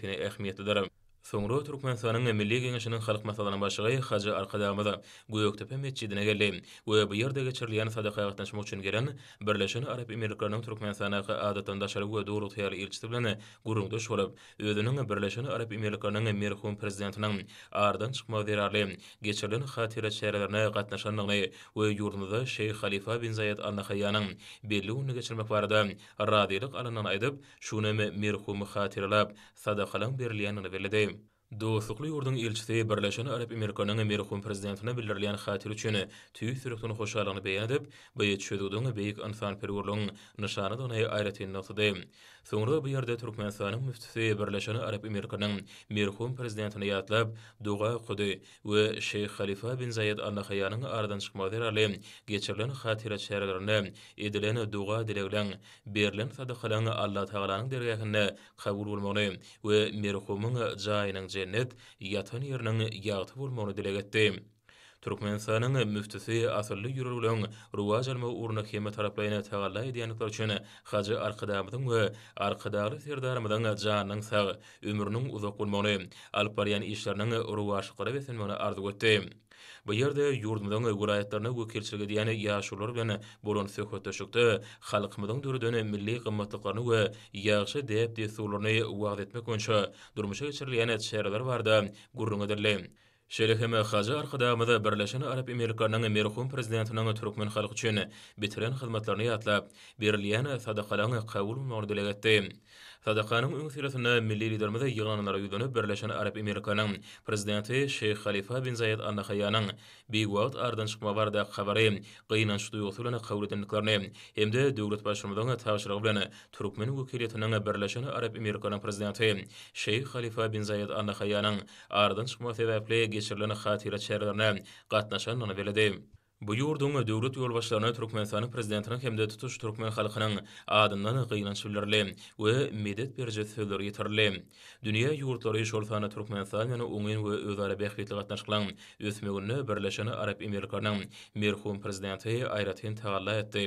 Soňra Türkmenistanyň Milli Geňeşiniň halk meselelerine başlygy Hajy Arkadamyda Göýektepe meçidine geldi. Bu ýerde bir ýerde geçirilýän sadaka ýagtanşmak üçin gelen Birleşen Arap Emirliklerini Türkmenistanyň adatan daşary we dowlat ýaly elçisi bilen gurulda şolup, özüniň Birleşen Arap Emirliklerini merhum prezidentiniň ardan çykmak derarly geçirilen hatyra şeýlerine gatnaşanyny we ýurdunda Şeyh Halifa bin Zayed al-Nahyanyň belli ugly geçirmek barada radiýlyk alanyny aýdyp, şu näme merhum hatyralap sadakalaryň berilýänini bildirdi. Dostlukly ýurdun elçisi Birleşen Arap Emirlikleriniň Amerikan prezidentine bildirilen hatyr üçin tüýüs ýürekden hoşgalygyny beýan edip, bu ýetişdigiň beýik anfan perwerliň nişanydygyny aýratyn nutdy. Sonra bu yerde Türkmenistan'ın müftüsü Birleşen Arap Emirkinin Merhum Prezidentini Duğa Qudu ve Şeyh Khalifa bin Zayed Anlaqiyanın ardan çıkmadır ali geçirilen khatirat şerilerini edilene Duğa dilevlen, Berlin Sadıqalan Allah Tağlanın dergahini qabul bulmanı ve Merhumun Cainin Cennet yatan yerinin Türkmen sanyň müftisi asyrly ýörelgiň rowaj alma urna kema tarapyna tagalla edýän üçin haje arkadamyň we arkadary serdarmyň janyň sag ömrüniň uzak bolmagyny alyp barýan işleriniň rowaşy gorawetsen bolan ardy götdi. Bu ýerde ýurdumyň goýulaýatlaryna gökelçilik edýän ýaşullar bilen bolan söhbetdeşlikde halkymyň durudyny milli gymmatlyklaryny we ýagşy diýip diýsulyny wagt etmek üçin durmuşa geçirilýän etşeýerler bardy. Gurrun edildi. Şerehime Hacı Arkadağımıza Birleşen Arap Amerikanın Merhum Prezidentinin Türkmen halkı için bitiren hizmetlerini yatlap, birliyen sadakalanı kavul mordilegetti. Sadakanın ümmet sirasına milli liderimize yığınanlara yüzünü birleşen Arab Amerikanın prezidenti Şeyh Khalifa bin Zayed Anakhaya'nın bir vaat ardın çıkma var da xabari qiyinan şu duyuqsulana qavul edinliklerini hem de devlet başarmadan tavşırağı bilen Türkmen vukiliyetinin birleşen Arap Amerikanın prezidenti Şeyh Khalifa bin Zayed Anakhaya'nın ardın çıkma sebeple geçirilene xatira çerlerine qatnaşan nana veledi. Bu ýurdun döwlet ýolbaşçylaryna Türkmenistanyň prezidentinin hemde tutuş türkmen halkynyň adyndan gynan şüllerle we medet berjet söhbetleri ýetirli. Dünýä ýurtlary şolfana Türkmenistan ýa-ni Ungen we Özara beýkitli gatnaşyklaryň ösmegini birleşen Arab Emirliklerini merhum prezidenti Ayratin tagallat etdi.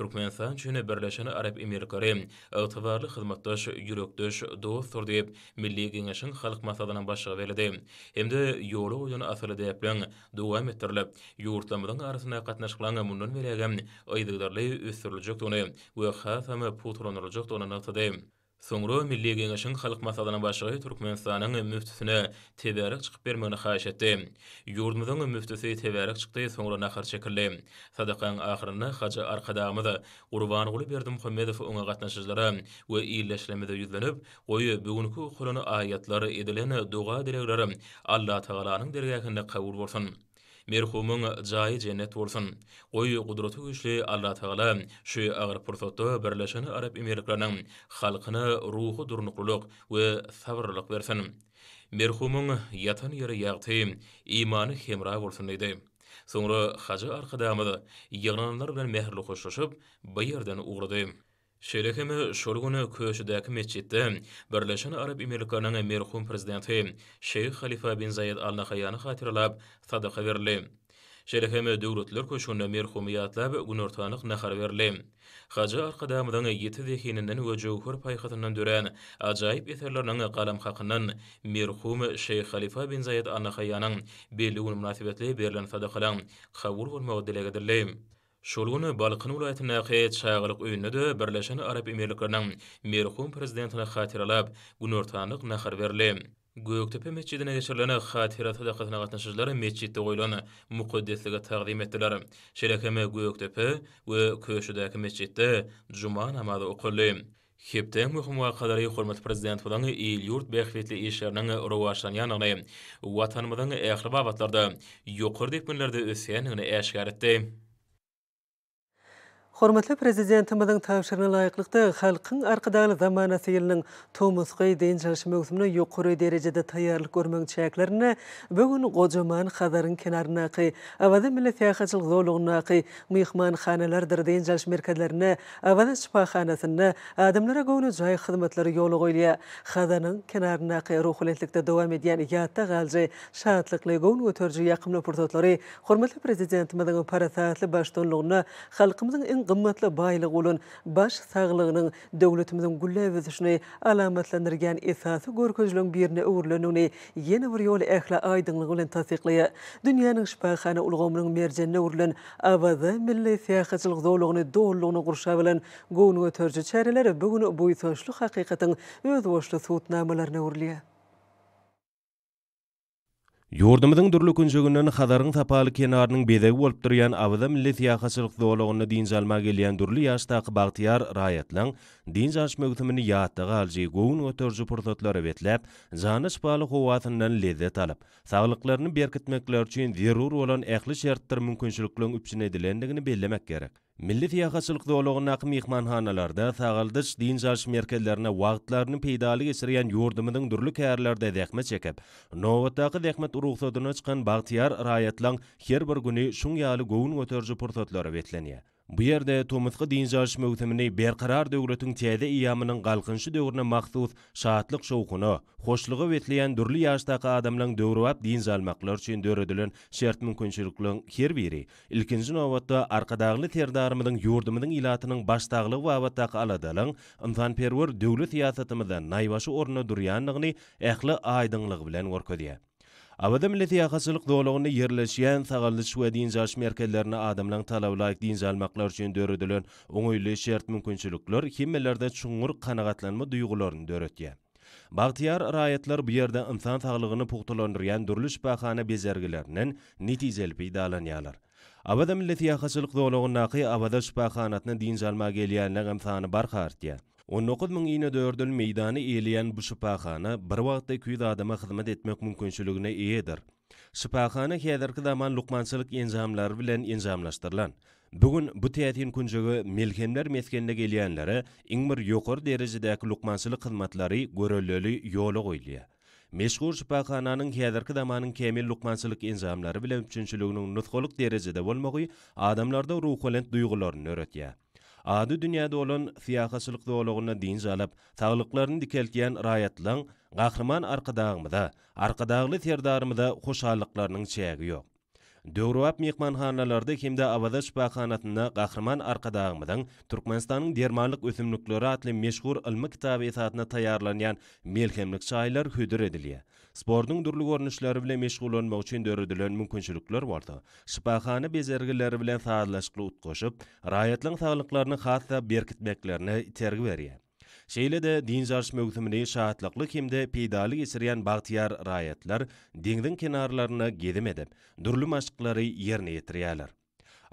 Türkmenistan çüne birleşen Arap Emirlikleri ötüvarlı hizmetdaş yürekdöş dostur deyip Milli Gengeşin Xalq Masadının başlığı verildi. Hem de yolu uyun asılı deyiplen duam ettirilip, yurtlamadan arasına katnaşkılan mundan veriyagam aydıgdarlı üstürülecek donu ve xasamı putulanılacak donu nasıdı. Soňra Milli Geňeşiň halk masalany başlygy Türkmenistanyň müftüsine tebarak çykyp bermegini haýyş etdi. Ýurdumyzyň müftüsi tebarak çykdy, soňra nahar çekildi. Sadakanyň ahyryny Hajy Arkadamy da Urwan Guly berdi Muhammedow öňe gatnaşyjylara we iýleşlemede ýüzlenip, goýy bugünkü hulany aýatlary edilen duga dilegleri Allah Taala-nyň merhumun jayy jennet bolsun. Goýy gudratly güýçli Allah Tagala şu agyr pursatda birleşen Arab Emirliklerinin halkyna ruhy durnukluk we sabrlyk bersin. Merhumun yatan ýere ýagty imany hemra bolsun diýdi. Sonra hajy arkadaşymy ýygnanlar bilen mehirli hoşlaşyp bu ýerden ugrudy. Şeýle hem şol güne köşedäki meçitde Birleşen Arap merhum prezidenti Şeyh xalifa bin Zayed Al Nahyan hatırlap sadaka berildi. Şeýle hem döwletler köşünde merhum ýatlap günortanyk nahar berildi. Hajy arkadamdan ýeti dehininden we jogur paýhatyndan dören ajaýyp eserleriniň merhum Şeyh bin Zayed Al belli ulum münasibetli berilen sadakalaryň kabul Şol günü Balkan vilayatyna hyç çağırlyk öýünde Birleşen Arap Emirliklerinin merhum prezidentine hatyralap günortanlyk nahar berildi. Göktepe meçidine geçirilene xatira tadaqatına qatnaşıcıları meçidde qoylanı müqüddesliga taqdim etdilar. Şerekeme Göktepe ve köşüdeki meçidde cuma namadı okullu. Hepte muhim wa qadary hormat prezident bilen el yurt behfetli işlerinin rowaşlan yanyny watanmadan ähli babatlarda ýokur diýip günlerde ösýän äşgär etdi. Hormatly prezidentimizin täwşirine laýyklykda halkyň arkadaly zamana seýilnin tomusgy diýen jarşy möhümini ýokary derejede taýýarlyk görmek çäklerini bugün gojaman xabaryň kenarına qy, awada millet ýa-haçylyk zolugyna qy, myhman xanalar diýen jarşy merkezlerini, awada şifa xanasyny, adamlara gowun joy xizmetleri ýoly goýlýa, xadanyň kenarına qy, ruhulatlykda dowam edýän galjy, gymmatly baýlyk bolan baş saglygynyň döwletimiziň gullaýyşyny alamatlandyrgan esasy görkezilen birini öwrülenini ýene bir ýol ähli aýdyňlyk bilen tasdiqlaýar. Dünýäniň şpahany ulgamynyň merjenine öwrülen awaza milli fiýahatçylyk zorlugyny dolugyny gurşa bilen gowun göterji çäreleri bugün bu ýetişlik hakykatyň öz boşly sutnamalaryna Yurdumyň durly künjegini xadaryň tapaly kenarynyň bedegi bolup durýan awda millet ýaşaçylyk dowlugyny dinjalma gelýän durly ýaşda Baghtiyar raýatlan din jaş möhtemini ýatdyga alýy gowun öter jupurtlar betläp janyş paly howatyndan lede talap sağlyklaryny berkitmekler üçin zerur bolan ähli şertler mümkinçiliklaryň üpçine edilendigini bellemek gerek. Милли фиягачылык доолугуна мейхманханаларда тағалдыш дин жаш меркелерине вагытларын пейдалы кесирген юрдумунун дүрлік кайрларда дехме чекеп, Новотагы дехмет уруксатына чыккан Бактияр раятлан хер бир күнү шуң ялы гоун көтөржү портотлору Bu yerde Tomutqa dinjarış mövzemini berqarar döwletiň täze iýamynyň galgynşy döwrüne maksus şahatlyk şowkuny, hoşlugy wetleýän dürli ýaşdaky adamlaryň döwrüp dinjalmaklar üçin döredilen şert mümkinçilikleriň her biri. Ilkinji nowatda arkadaglı terdarymyň ýurdumynyň ilatynyň we wagtdaky aladalyň insan perwer döwlet ýasatymyzda naýbaşy ornuna durýanlygyny ähli aýdyňlyk bilen görkezýär. Abada milleti yaqasılıq doluğunu yerleşiyen tağallı şüve dinzaş merkezlerini adamlan talavlayık dinzal maklar üçün dörüdülün onu ile şert mümkünçülüklür hemmelerde çuňur kanagatlanma duýgularyny dörüdüye. Bahtiyar raýatlar bu ýerde insan saglygyny puhtulandırıyan dörlüş bakhane bezergilerinin nitizel pidalanyalar. Abada milleti yaqasılıq doluğun naqi abada şüpahanatını dinzalma geliyenle gamsanı barqa artıya. 19 mung meydani dördül bu şypahana bir wagtda küýd adama hyzmat etmek mümkinçiligine eýedir. Şypahana häzirki daman lukmançylyk enzamlar bilen enjamlaşdyrylan. Bugun bu teatin günjegi melkemler meskenine gelýänleri ingmir yokor ýokur derejedäki lukmançylyk hyzmatlary görelleli ýoly goýulýar. Meşhur şypahananyň häzirki kemil kämil lukmançylyk bilen üçinçiliginiň nutgolyk derejede bolmagy adamlarda ruhy bilen duýgularyny Ady dünyada bolan fiýahasylyk dolagyna din zalap, taglyklaryny dikeltýän raýatlaň gahryman arkadagymyda, arkadagly terdarymyda hoşallyklarynyň çägi ýok. Döwrüwap mehmanhanalarda hemde awada bahanatynda gahrman arkadaşymyň Türkmenistanyň dermanlyk ösümlikleri atly meşhur ilmi kitaby esatyna taýýarlanýan melhemlik çaýlar hödür edilýär. Sportyň durly görnüşleri bilen meşgullanmak üçin döredilen mümkinçilikler bardy. Şipahany bezergileri bilen saýatlaşyk utgaşyp, raýatlyň saglyklaryny hatda berkitmeklerini tergi berýär. Şeýle de din jarşmögtümini şahatlıklık hemde peýdaly geçirýän bagtyýar raýatlar deňdiň kenarlaryna gedim edip, дұрлым maşyklary ýerine ýetirýärler.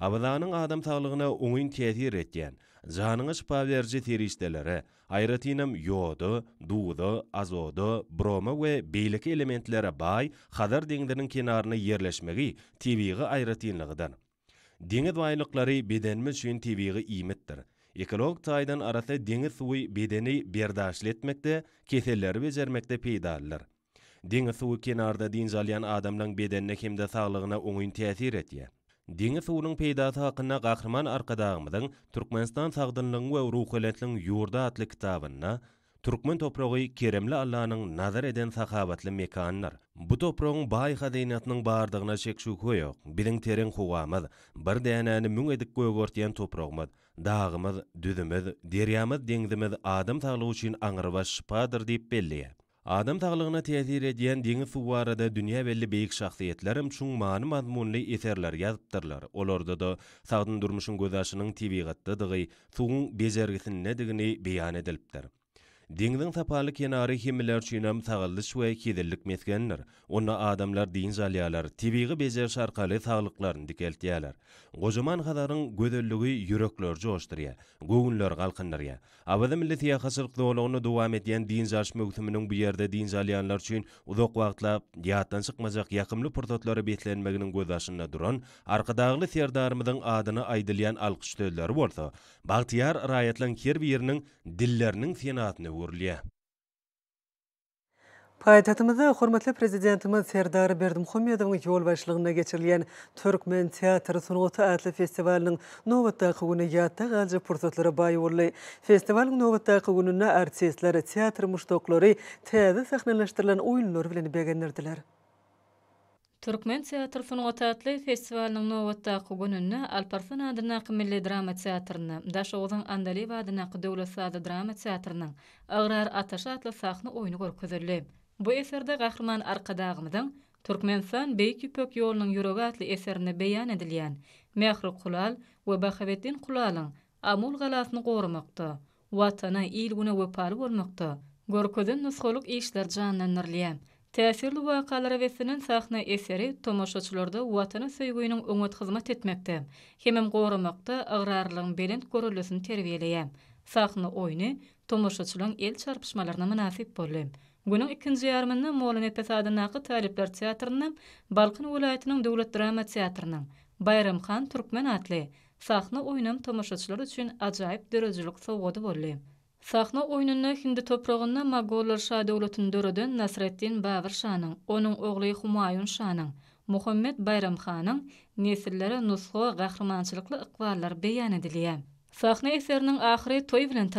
Abadanyň adam taýlygyna oňyn täsir etýän, janyňa şipa berji terişdeleri, дуды, ýodu, duwdu, azodu, broma we beýlik elementlere bay, hadar deňdiniň kenaryna ýerleşmegi tabiýy aýratynlygydyr. baýlyklary bedenimiz üçin ekolog taýdan arasy deňiz suwy bedeni berdaşly etmekde, keselleri bejermekde peýdalar. Deňiz suwy kenarda dinjalyan adamlaryň bedenine hemde saglygyna oňyň täsir etýär. Deňiz suwynyň peýdasy hakynda gahrman arkadaşymyň Türkmenistan sagdynlygy we ruhulatlygyny ýurda atly kitabyna Turkmen toprogy keremli Allahning nazar eden sahabatli mekanlar. Bu toprogning bay xadinatning bardygyna şek şu koyoq. terin tereng xuwamyz, bir deanani müng edip koygortyan toprogmyz. Dağymyz, düdimiz, deryamyz, dengdimiz adam taglygy üçin angrybaş şpadyr dip belli. Adam taglygyna täsir edýän diňe fuwarada dünýä belli beýik şahsiýetler hem şuň maany mazmunly eserler ýazypdyrlar. Olarda da sagdyn durmuşyň gözaşynyň tebigatdygy, suwun bejergisini nädigini beýan edilipdir. Dingdin tapalı kenari himmiller çinam tağıllış və kedirlik metkenlər. Onna adamlar din zaliyalar, tibiqi bezer şarqali tağlıqların dikeltiyalar. Qozuman qadarın gödöllügi yüröklör coşdırıya, gugunlör qalqınlarıya. Abada milletiya xasırqlı olonu duam etiyan din zalş mögtümünün bu yerde din zaliyanlar çin uzoq vaqtla diyahtan çıkmazak yakımlı portotları betlenmeginin gudasınna duron, arqadağlı tiyerdarmıdın adını aydiliyan alqışlı alqışlı alqışlı alqışlı alqışlı alqışlı öwürliä. Paýtatymyzda hormatly prezidentimiz Serdar Berdimuhammedowyň ýol başlygyna geçirilýän Türkmen teatry sunuwaty atly festivalynyň nowatdaky güni ýa-da galjy pursatlary baýurly. Festivalyň nowatdaky gününe artistler, teatr muşdoklary täze sahnalaşdyrylan oýunlar bilen begenderdiler. Türkmen teatr sunugatatly festivalynyň nowatdaky gününde Alparslan adyna milli drama teatryny, Daş Oğuzyň Andali adyna döwlet drama teatrynyň Agrar Ataşa atly sahny oýuny Bu eserde gahrman arkadaşymyzyň Türkmen San Ýüpek ýolunyň ýüregi atly eserini beýan edilýän Mehri Kulal we Bahawetdin Kulalyň Amul galasyny gorumakda, watana ýylgyna we pary bolmakda. Görkezilen işler janlandyrylýan. Täsirli wakalar wesinin sahna eseri tomoşaçylarda watany söýgüýünin öňet hyzmat etmekde. Hemem gorumakda agrarlygyň belin görülmesini terbiýeleýär. Sahna oýuny tomoşaçylaryň el çarpyşmalaryna münasip boldy. Gönüň ikinji ýarmyny Molan Epesada Naqy Talipler teatrynyň Balqyn welaýatynyň döwlet drama teatrynyň Bayramxan Türkmen atly sahna oýunam tomoşaçylar üçin ajaýyp derejelik sowgady boldy. Sahna oyununa hindi toprağına Magollar şah devletin dörüdün Nasreddin Bavır şanın, onun oğlayı Humayun şanın, Muhammed Bayramxanın nesillere nusho gahrmançılıklı ıqvarlar beyan ediliyem. Sahne eserinin ahiri toy bilen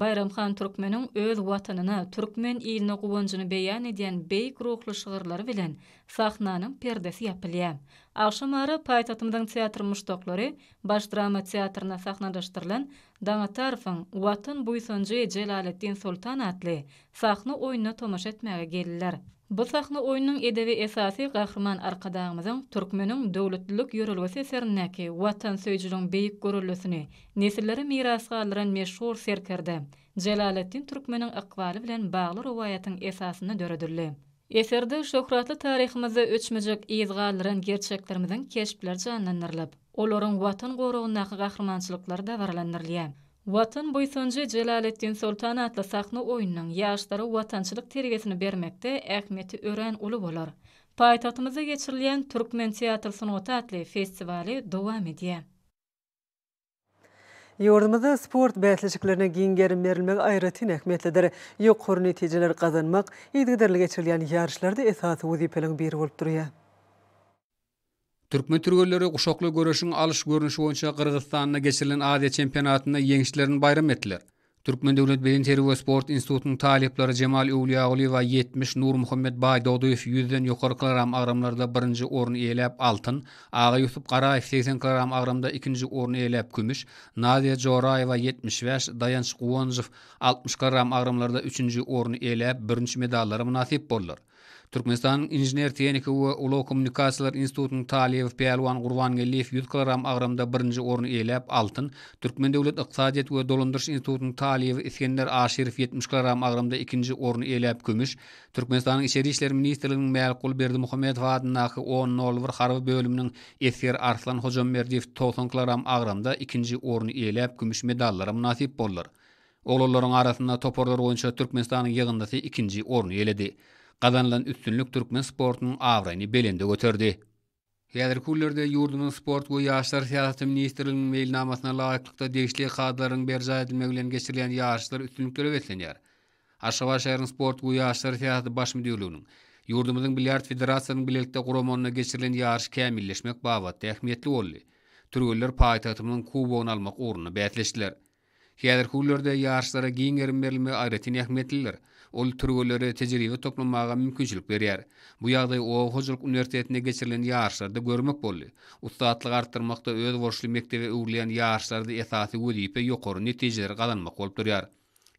Bayram Khan Türkmen'in öz vatanını, Türkmen elini guvancını beyan ediyen beyk ruhlu şığırları bilen sahnanın perdesi yapilya. Akşamarı payitatımdan teatr muştokları, baş drama teatrına sahnadaştırlan, dana Watan vatan buysoncu Celalettin Sultan atli sahna oyunu tomaş etmaga gelirler. Bu sahna oyunun edevi esasi qahraman arkadağımızın Türkmenin devletlilik yorulvasi serinnaki vatan sözcülün beyik gorulusini nesillere mirasqa alıran meşhur serkerdi. Celalettin Türkmenin akvali bilen bağlı rovayatın esasini dörüdürlü. Eserde şokratlı tarihimizi üçmücük izgalların gerçeklerimizin keşplerce anlanırlıb. Olorun vatan goruğun naqı da Vatan boýsunjy Jalaleddin Sultan atly sahna oýunynyň ýaşlary watançylyk tergesini bermekde ähmiýeti ören uly bolar. Paýtagtymyza geçirilýän türkmen teatr synagaty atly festivaly dowam edýär. Yordumda sport bäsleşikleriniň giňgeri merilmek aýratyn ähmiýetlidir. Ýokary netijeler gazanmak, ýetgiderlige çylýan ýarışlarda esasy wazypalyň biri bolup durýar. Türkmen türgörleri quşoqlu görüşün alış görünüşü boyunca Qırgızstanına geçirilen Aziya çempionatında yeňişlerini bayram etdiler. Türkmen döwlet bilim teri sport institutunyň talipleri Cemal Ulyagly we 70 Nur Muhammed Bay 100den ýokary kilogram agramlarda 1-nji orun eläp altyn, Aga Ýusup 80 kilogram agramda ikinci nji orun kümüş, Nadia Joraýewa 75, Dayanç Quwonjow 60 kilogram agramlarda 3-nji orun birinci medallara nji medallary munasyp Türkmenistan Injiner Tehnika we Ulo Kommunikasiýalar Institutynyň talyp Pelwan Gurwan 100 klaram agramda birinji ornu orny eýläp altyn, Türkmen döwlet iqtisadiýat we dolandyryş institutynyň talyp Iskender Aşyrow 70 kilogram agramda ikinji ornu orny eýläp gümüş, Türkmenistanyň içeri işleri ministrliginiň mälkul berdi Muhammed Wadynaky 10 1001 harby bölüminiň Efer Arslan Hojamberdiýew 90 kilogram agramda ikinji ornu orny eýläp gümüş medallary münasip bolar. Oğlanların arasynda toporlar oyuncu Türkmenistanyň yığındası ikinci orunu yeledi. Qazanlan üstünlük Türkmen sportunun avrayını belende götürdi. Yadır kullerde yurdunun sport bu yaşlar siyasatı ministerliğinin meyil namasına layıklıkta değişliği kadıların berca edilme geçirilen yaşlar üstünlükleri vesleniyar. Aşava şairin sport bu yaşlar siyasatı baş müdürlüğünün, yurdumuzun bilyard federasyonun bilyelikte kuromonuna geçirilen yaşlar kemilleşmek babatda da ehmiyetli oldu. Türgüller payitatımının kubu onalmak uğruna beytleştiler. Yadır kullerde yaşlara giyin erin erin ol türgölere tejribe toplanmağa mümkünçülük berýär. Bu ýagdaý Oğuz Hojuluk Uniwersitetine geçirilen ýarşlarda görmek boldy. Ustatlyk artdyrmakda öz borçly mektebe öwrülýän ýarşlarda esasy wudipe ýokary netijeler galanmak bolup durýar.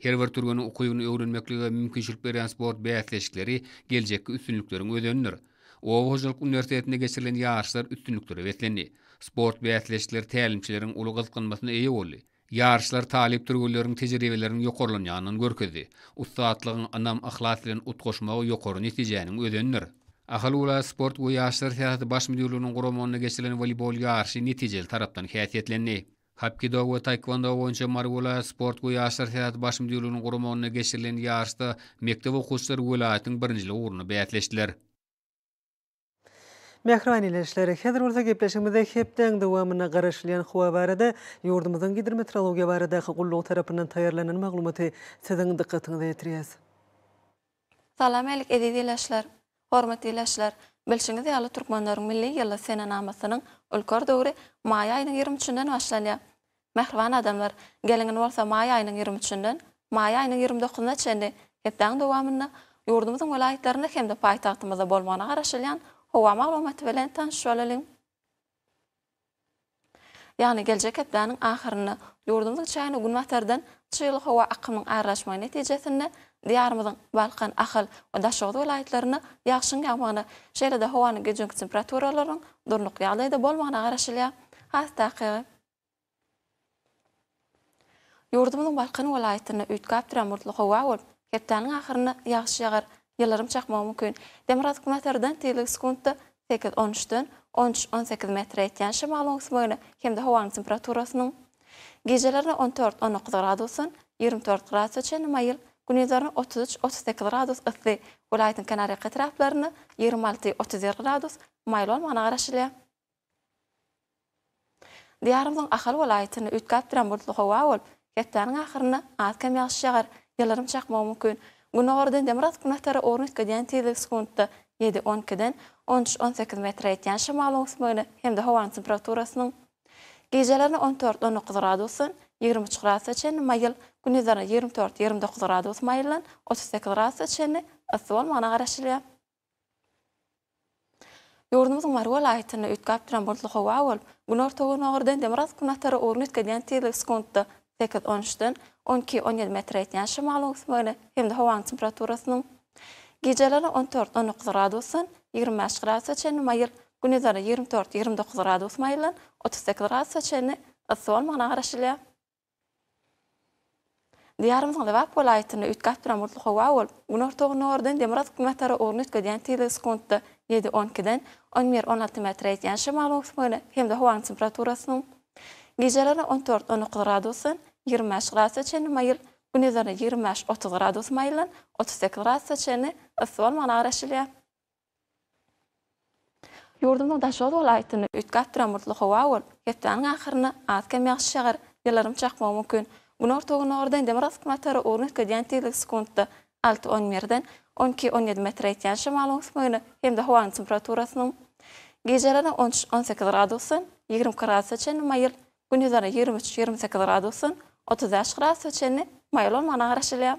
Her bir türgönün okuyunu öwrenmekligi mümkinçilik berýän sport bäýetleşikleri geljekki üstünlüklerini ödenýär. Oğuz Hojuluk Uniwersitetine geçirilen ýarşlar üstünlükleri betlendi. Sport bäýetleşikleri tälimçileriň uly gyzykynmasyna eýe boldy. Yarışlar talip türgüllerin tecrübelerinin yokorlun yanının görküldü. Ustaatlığın anam ahlatilin utkoşmağı yokor neticeyinin ödönlür. Ahal ula sport bu yaşlar teyatı baş müdürlüğünün kuromonuna geçirilen voleybol yarışı neticeyli taraptan hiyatiyetlenni. Hapkido ve taikwondo oyuncu margula, Sport ve Yaşlar Hayatı Baş Müdürlüğünün kurumu önüne geçirilen yarışta mektep okuyucuları velayetin birinciliği uğruna beyatleştiler. Mehrwan ilerişleri hedir urza gepleşimizde hepten duamına garaşlayan huwa barada yurdumuzun gidir metrologiya barada xullu tarapından tayarlanan maglumatı sizin diqqatınıza yetiriyaz. Salam aleyk edidi ilerişler, hormat ilerişler. Bilşiniz yalı Turkmanların milli yalı sena namasının ulkor doğru maya ayının 23-ndən başlanya. Mehrwan adamlar, gelingin olsa maya ayının 23-ndən, maya ayının 29-ndən çendi. Hepten duamına yurdumuzun ulayitlarında hem de paytahtımıza bolmana Hova maglumatı belen tanışı Yani gelecek etdanın ahirini yurdumdun çayini gunmatardan çayil hova akımın ayrraşmai neticesini diyarmudun balkan akhal o daşoğdu ulayitlarini yaxşın gamanı şeyle de hovanı gecün kütün durnuk yalay da bol has taqi balkan balkan balkan balkan balkan balkan balkan balkan yllarim chaqmoq mumkin demurat hukumatlardan tiyinlik sekundda sekiz o'n 13 o'n uch o'n sekiz metr etgan shimolon qismini hamda havoning temperaturasining 14 o'n to'rt o'n to'qqiz gradusin yigirma to'rt graduscha nima o'ttiz uch o'ttiz sakkiz gradus isli olti gradus az kam yıllarım Gunawardan orden demiraz kumnatara ornitka diyan skunta 7 10 12 13 18 metra etyan shama usmoyna usmoyni, hemda hovan temperaturasnin. Gejalarini 14-19 gradusin, 23 gradus etsini mayil, gunizarini 24-29 gradus mayilin, 38 gradus etsini, aszol mana garashilya nmaruwa layitini utka aptiran bolzli xova awol, gunor togurna orden demiraz kumnatara ornitka diyan tidilig skuntta lekin onuşdan 12-17 metr şimal hem de temperaturasynyň gejelerini 14-19 24-29 gradus mayl, 38 gradus çen ysyl maňa garaşylýa. Diýarmyň hawa polaýtyny ýetgäp duran urtly hawa bol. Bu ortagyň nordan demirat gedýän 7 den 16 metr şimal hem de temperaturasynyň 25 gradus seçeni 30 gradus maýylan 38 gradus seçeni ısı bolmana garaşylýar. Yurdumda daşod welaýatyny ütgap duran murtly hawa bol. Ýetdäniň ahyryny az kem ýagşy şagar, 6-10 17 13-18 20 градусын 30 gras seçeni mana garaşylýa.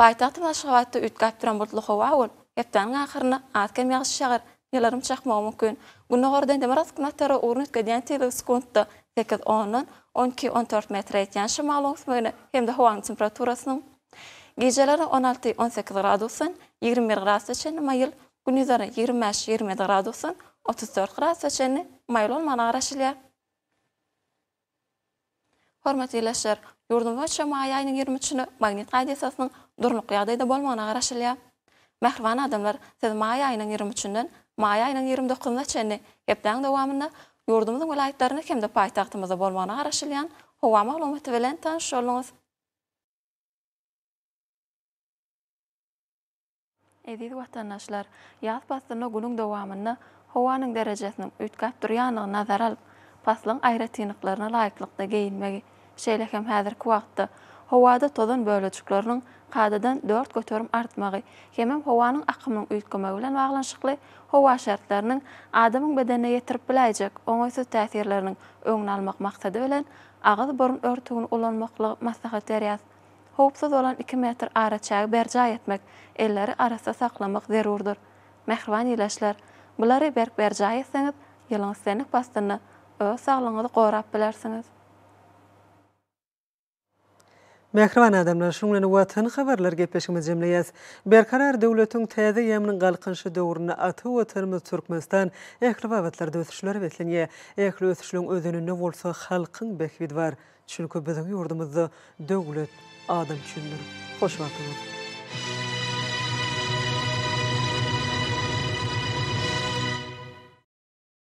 Paýtagtyň aşgabatda ütgäp duran bolduly howa bol. Ýetden ahyryny atkem ýagyş şäher ýalarym çaqma mümkin. Bu nagardan demiraz knatara urnut gadyan tele sekundda 10 12-14 metre etyan şamal osmagyny hem-de howa temperaturasynyň Gejelere 16-18 gradusen, 21 gradus seçen mayıl, günüzere 25-20 gradusen, 34 gradus seçen mayıl mana arashilya. Hormat ýaşar, ýurdum we 23-ni magnet gaýdasynyň durnuk ýagdaýda bolmagyna garaşylýa. Mehrwan adamlar, siz maý aýynyň 23-nden maý 29-na çenli gepden dowamyna ýurdumyň welaýatlaryna hem-de paýtagtymyza bolmagyna garaşylýan howa maglumaty bilen tanyşdyrylýar. Edil watandaşlar, yaz paslyny gunung dowamyny howanyň derejesini ütkäp durýanyna nazar alyp, paslyň aýratynyklaryna laýyklykda geýinmegi Şeýlekem häzirki wagtda howada tozun bölüçüklerini qadadan 4 götürüm artmagy, hemem howanyň akymyň üýtgämä bilen baglanşykly howa şertleriniň adamyň bedenine ýetirip biläjek oňsuz täsirleriniň öňüni almak maksady bilen agyl burun örtüginiň ulanmakly maslahatlar ýazýar. Howpsuz bolan 2 metr ara çagy berja etmek, elleri arasa saklamak zerurdur. Mehrvan ilaçlar, bulari berk berja etseniz, yalan senik bastını, öz sağlığını korab Mehrwan adamlar şunlary watan habarlar gepleşmez jemleýäs. Berkarar döwletiň täze ýemniň galkynşy döwrüne aty oturmy Türkmenistan ähli wagtlar döwüşçüler bilen ýa ähli öwüşçüliň özünüňe bolsa halkyň bekwidi bar. Çünki bizim ýurdumyzda döwlet adam üçin hoş wagtlar.